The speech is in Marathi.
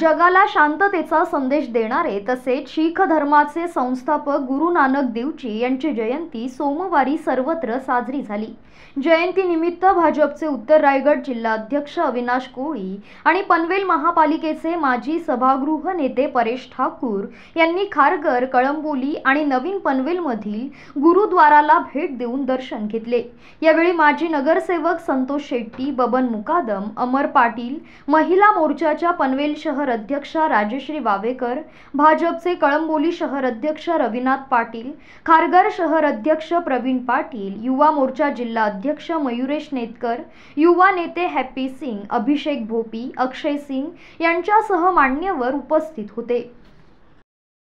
जगाला शांततेचा संदेश देणारे तसेच शीख धर्माचे संस्थापक गुरु नानक देवजी यांची जयंती सोमवारी सर्वत्र साजरी झाली जयंतीनिमित्त भाजपचे उत्तर रायगड जिल्हाध्यक्ष अविनाश कोळी आणि पनवेल महापालिकेचे माजी सभागृह नेते परेश ठाकूर यांनी खारघर कळंबोली आणि नवीन पनवेलमधील गुरुद्वाराला भेट देऊन दर्शन घेतले यावेळी माजी नगरसेवक संतोष शेट्टी बबन मुकादम अमर पाटील महिला मोर्चाच्या पनवेल शहर शहर अध्यक्षा राजश्री वावेकर भाजपचे कळंबोली शहर अध्यक्ष रविनाथ पाटील खारघर शहर अध्यक्ष प्रवीण पाटील युवा मोर्चा जिल्हा अध्यक्ष मयुरेश नेतकर युवा नेते हॅपी सिंग अभिषेक भोपी अक्षय सिंग यांच्यासह मान्यवर उपस्थित होते